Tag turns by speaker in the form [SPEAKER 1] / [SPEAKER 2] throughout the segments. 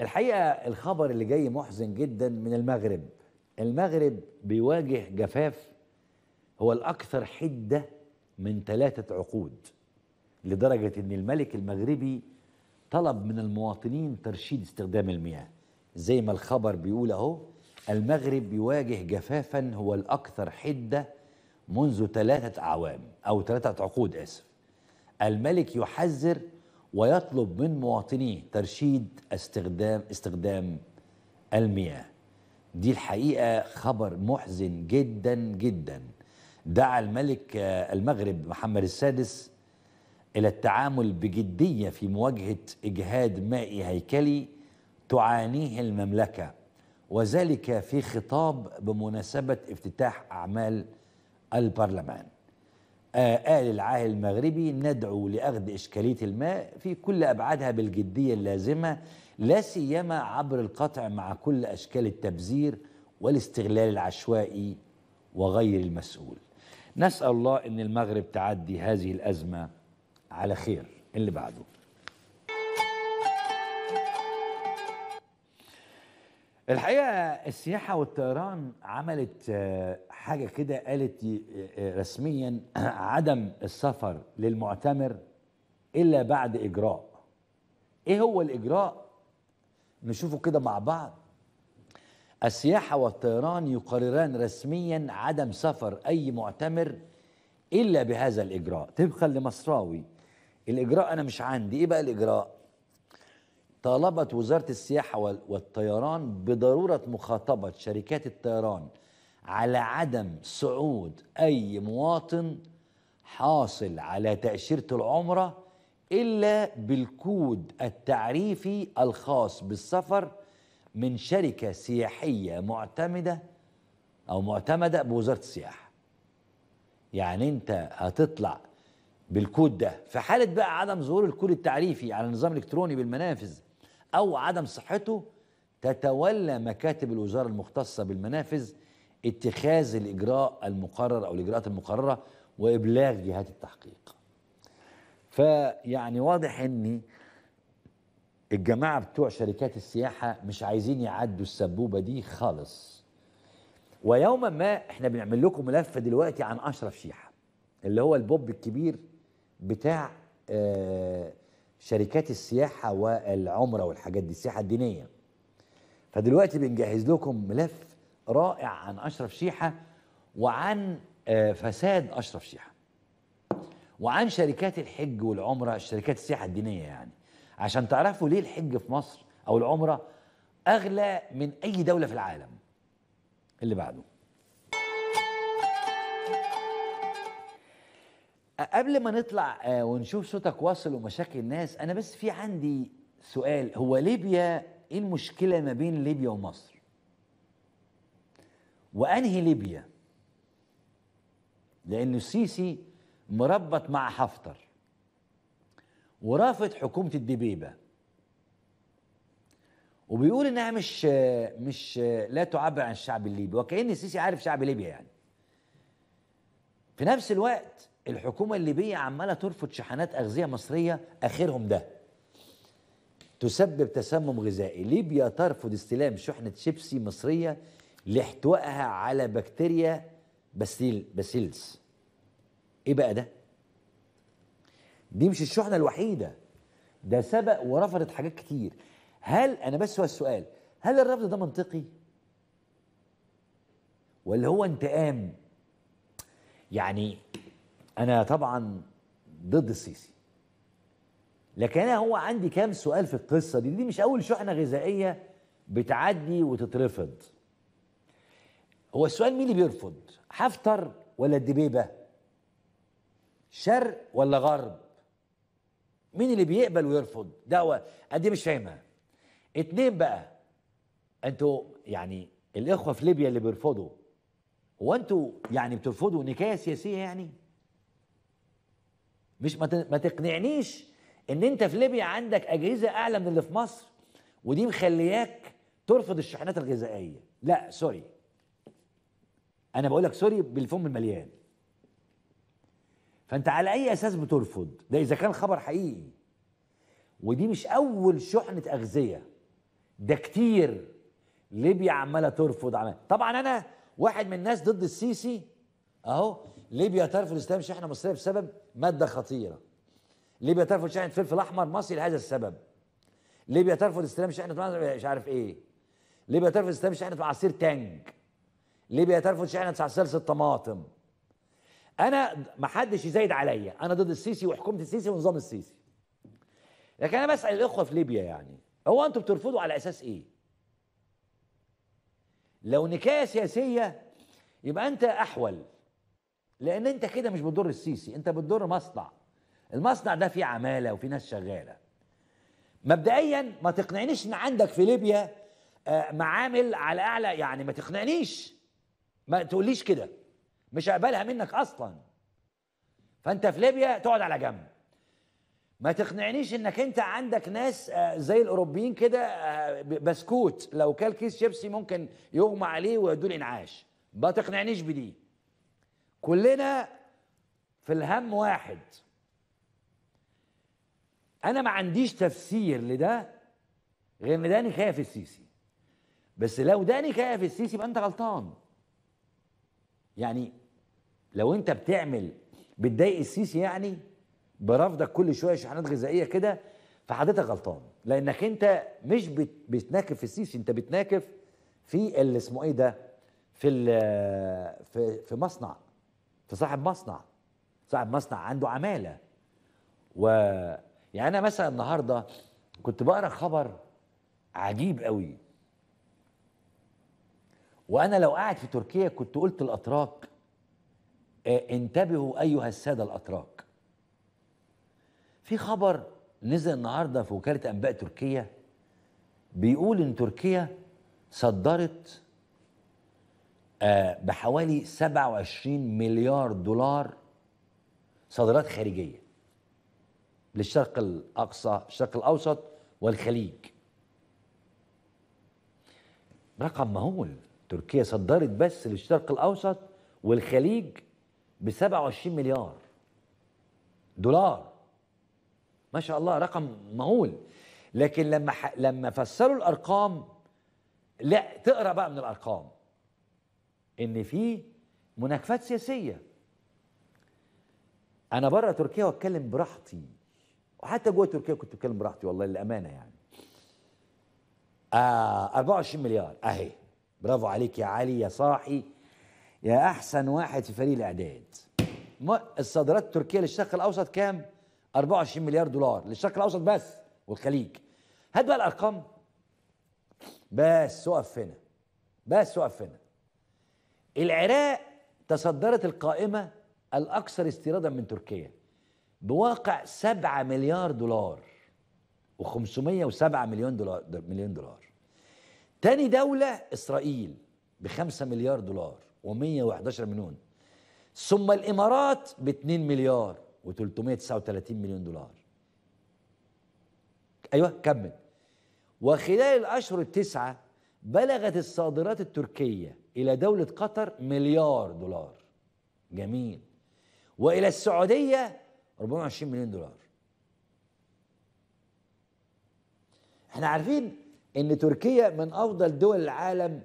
[SPEAKER 1] الحقيقه الخبر اللي جاي محزن جدا من المغرب المغرب بيواجه جفاف هو الاكثر حده من ثلاثه عقود لدرجه ان الملك المغربي طلب من المواطنين ترشيد استخدام المياه زي ما الخبر بيقول اهو المغرب بيواجه جفافا هو الاكثر حده منذ ثلاثه اعوام او ثلاثه عقود اسف الملك يحذر ويطلب من مواطنيه ترشيد استخدام استخدام المياه دي الحقيقة خبر محزن جدا جدا دعا الملك آه، المغرب محمد السادس إلى التعامل بجدية في مواجهة إجهاد مائي هيكلي تعانيه المملكة وذلك في خطاب بمناسبة افتتاح أعمال البرلمان آه، آل العاهل المغربي ندعو لأخذ إشكالية الماء في كل أبعادها بالجدية اللازمة لا سيما عبر القطع مع كل أشكال التبذير والاستغلال العشوائي وغير المسؤول نسأل الله أن المغرب تعدي هذه الأزمة على خير اللي بعده الحقيقه السياحه والطيران عملت آه، حاجه كده قالت آه، آه، رسميا عدم السفر للمعتمر الا بعد اجراء ايه هو الاجراء نشوفه كده مع بعض السياحه والطيران يقرران رسميا عدم سفر اي معتمر الا بهذا الاجراء طبقا لمصراوي الاجراء انا مش عندي ايه بقى الاجراء طالبت وزارة السياحة والطيران بضرورة مخاطبة شركات الطيران على عدم صعود أي مواطن حاصل على تأشيرة العمرة إلا بالكود التعريفي الخاص بالسفر من شركة سياحية معتمدة أو معتمدة بوزارة السياحة يعني أنت هتطلع بالكود ده في حالة بقى عدم ظهور الكود التعريفي على النظام الإلكتروني بالمنافذ أو عدم صحته تتولى مكاتب الوزارة المختصة بالمنافذ اتخاذ الإجراء المقرر أو الإجراءات المقررة وإبلاغ جهات التحقيق فيعني واضح أن الجماعة بتوع شركات السياحة مش عايزين يعدوا السبوبة دي خالص ويوما ما احنا بنعمل لكم ملف دلوقتي عن أشرف شيحة اللي هو البوب الكبير بتاع آه، شركات السياحة والعمرة والحاجات دي السياحة الدينية فدلوقتي بنجهز لكم ملف رائع عن أشرف شيحة وعن آه، فساد أشرف شيحة وعن شركات الحج والعمرة شركات السياحة الدينية يعني عشان تعرفوا ليه الحج في مصر أو العمرة أغلى من أي دولة في العالم اللي بعده قبل ما نطلع آه، ونشوف صوتك واصل ومشاكل الناس انا بس في عندي سؤال هو ليبيا ايه المشكله ما بين ليبيا ومصر وانهي ليبيا لانه السيسي مربط مع حفتر ورافض حكومه الدبيبه وبيقول انها مش مش لا تعبر عن الشعب الليبي وكان السيسي عارف شعب ليبيا يعني في نفس الوقت الحكومة الليبية عمالة ترفض شحنات أغذية مصرية آخرهم ده تسبب تسمم غذائي ليبيا ترفض استلام شحنة شيبسي مصرية لاحتوائها على بكتيريا باسيل باسيلز ايه بقى ده دي مش الشحنة الوحيدة ده سبق ورفضت حاجات كتير هل انا بس هو السؤال هل الرفض ده منطقي ولا هو انتقام يعني انا طبعا ضد السيسي لكن انا هو عندي كام سؤال في القصه دي دي مش اول شحنه غذائيه بتعدي وتترفض هو السؤال مين اللي بيرفض حفتر ولا الدبيبه شرق ولا غرب مين اللي بيقبل ويرفض ده دي إيه مش فاهمها اتنين بقى انتوا يعني الاخوه في ليبيا اللي بيرفضوا هو انتوا يعني بترفضوا نكايه سياسيه يعني مش ما تقنعنيش ان انت في ليبيا عندك اجهزه اعلى من اللي في مصر ودي مخلياك ترفض الشحنات الغذائيه لا سوري انا بقول لك سوري بالفم المليان فانت على اي اساس بترفض ده اذا كان خبر حقيقي ودي مش اول شحنه اغذيه ده كتير ليبيا عماله ترفض عمالة. طبعا انا واحد من الناس ضد السيسي اهو ليبيا تعرف الاسلام شحنه مصريه بسبب ماده خطيره ليبيا ترفض شحنه فلفل احمر مصري لهذا السبب ليبيا ترفض استلام شحنه مش عارف ايه ليبيا ترفض استلام شحنه عصير تانج ليبيا ترفض شحنه سلسله طماطم انا ما حدش يزايد عليا انا ضد السيسي وحكومه السيسي ونظام السيسي لكن انا بسال الاخوه في ليبيا يعني هو أنتم بترفضوا على اساس ايه لو نكايه سياسيه يبقى انت احول لان انت كده مش بتضر السيسي انت بتضر مصنع المصنع ده فيه عماله وفي ناس شغاله مبدئيا ما تقنعنيش ان عندك في ليبيا آه، معامل على اعلى يعني ما تقنعنيش ما تقوليش كده مش هقبلها منك اصلا فانت في ليبيا تقعد على جنب ما تقنعنيش انك انت عندك ناس آه، زي الاوروبيين كده آه، بسكوت لو كل كيس شيبسي ممكن يغمى عليه ويدوا الانعاش ما تقنعنيش بدي كلنا في الهم واحد انا ما عنديش تفسير لده غير ان ده نكايه في السيسي بس لو ده نكايه في السيسي يبقى انت غلطان يعني لو انت بتعمل بتضايق السيسي يعني برفضك كل شويه شحنات غذائيه كده فحضرتك غلطان لانك انت مش بتناكف في السيسي انت بتناكف في اللي اسمه ايه ده في في في مصنع فصاحب مصنع صاحب مصنع عنده عماله و يعني انا مثلا النهارده كنت بقرا خبر عجيب قوي وانا لو قاعد في تركيا كنت قلت الاتراك آه، انتبهوا ايها الساده الاتراك في خبر نزل النهارده في وكاله انباء تركيا بيقول ان تركيا صدرت آه، بحوالي 27 مليار دولار صادرات خارجيه للشرق الاقصى الشرق الاوسط والخليج رقم مهول تركيا صدرت بس للشرق الاوسط والخليج ب 27 مليار دولار ما شاء الله رقم مهول لكن لما لما فسروا الارقام لا تقرا بقى من الارقام ان في مناكفات سياسيه انا بره تركيا واتكلم براحتي وحتى جوه تركيا كنت بتكلم براحتي والله للامانه يعني آه 24 مليار اهي برافو عليك يا علي يا صاحي يا احسن واحد في فريق الاعداد الصادرات التركيه للشرق الاوسط كام 24 مليار دولار للشرق الاوسط بس والخليج هات بقى الارقام بس وقف هنا بس وقف هنا العراق تصدرت القائمة الأكثر استيرادا من تركيا بواقع 7 مليار دولار و507 مليون دولار مليون دولار تاني دولة إسرائيل ب 5 مليار دولار و111 مليون ثم الإمارات ب 2 مليار و339 مليون دولار أيوه كمل وخلال الأشهر التسعة بلغت الصادرات التركية إلى دولة قطر مليار دولار جميل وإلى السعودية 420 مليون دولار احنا عارفين ان تركيا من افضل دول العالم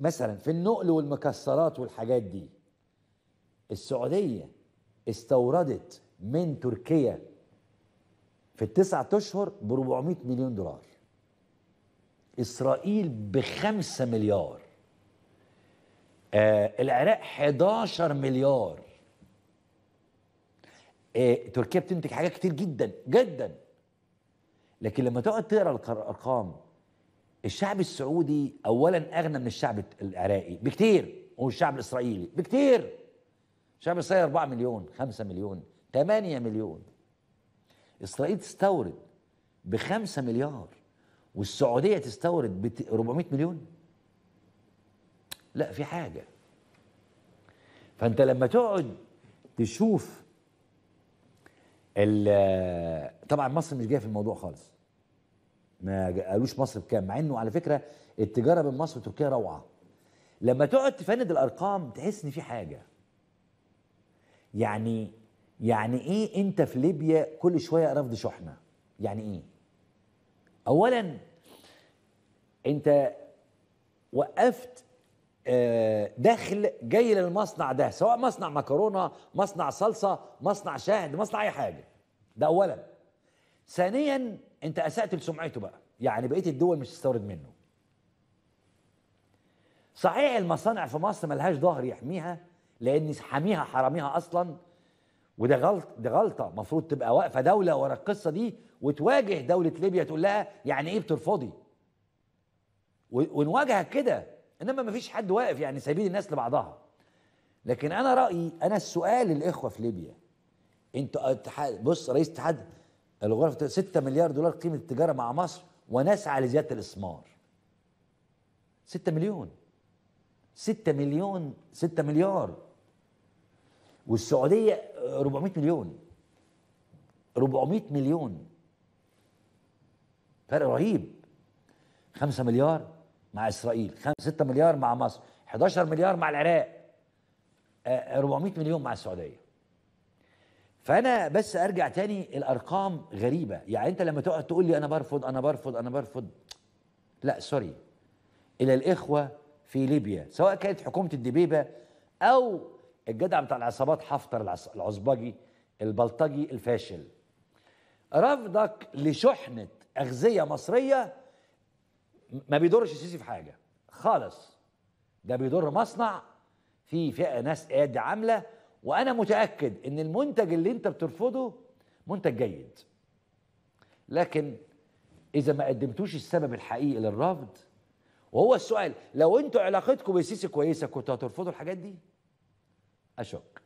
[SPEAKER 1] مثلا في النقل والمكسرات والحاجات دي السعودية استوردت من تركيا في التسعة أشهر ب 400 مليون دولار إسرائيل بخمسة مليار آه العراق 11 مليار آه تركيا بتنتج حاجات كتير جدا جدا لكن لما تقعد تقرا الارقام الشعب السعودي اولا اغنى من الشعب العراقي بكتير والشعب الاسرائيلي بكتير الشعب الاسرائيلي 4 مليون 5 مليون 8 مليون اسرائيل تستورد ب 5 مليار والسعوديه تستورد ب 400 مليون لا في حاجه فانت لما تقعد تشوف ال طبعا مصر مش جايه في الموضوع خالص ما قالوش مصر بكام مع انه على فكره التجاره بين مصر وتركيا روعه لما تقعد تفند الارقام تحس ان في حاجه يعني يعني ايه انت في ليبيا كل شويه رفض شحنه يعني ايه اولا انت وقفت آه، دخل جاي للمصنع ده سواء مصنع مكرونه مصنع صلصه مصنع شاهد مصنع اي حاجه ده اولا ثانيا انت اسات لسمعته بقى يعني بقيه الدول مش تستورد منه صحيح المصانع في مصر ملهاش ظهر يحميها لان حاميها حراميها اصلا وده غلط ده غلطه المفروض تبقى واقفه دوله ورا القصه دي وتواجه دوله ليبيا تقول لها يعني ايه بترفضي ونواجهك كده انما ما فيش حد واقف يعني سايبين الناس لبعضها لكن انا رايي انا السؤال الاخوه في ليبيا انتوا بص رئيس اتحاد الغرف 6 مليار دولار قيمه التجاره مع مصر ونسعى لزياده الاسمار 6 مليون 6 مليون 6 مليار والسعوديه 400 مليون 400 مليون فرق رهيب 5 مليار مع اسرائيل 6 مليار مع مصر 11 مليار مع العراق 400 آه، آه، مليون مع السعوديه فانا بس ارجع تاني الارقام غريبه يعني انت لما تقعد تقول لي انا برفض انا برفض انا برفض لا سوري الى الاخوه في ليبيا سواء كانت حكومه الدبيبه او الجدع بتاع العصابات حفتر العصبجي البلطجي الفاشل رفضك لشحنه اغذيه مصريه ما بيضرش السيسي في حاجه خالص ده بيضر مصنع في فئه ناس قاعد عامله وانا متاكد ان المنتج اللي انت بترفضه منتج جيد لكن اذا ما قدمتوش السبب الحقيقي للرفض وهو السؤال لو انتوا علاقتكم بالسيسي كويسه كنتوا هترفضوا الحاجات دي اشك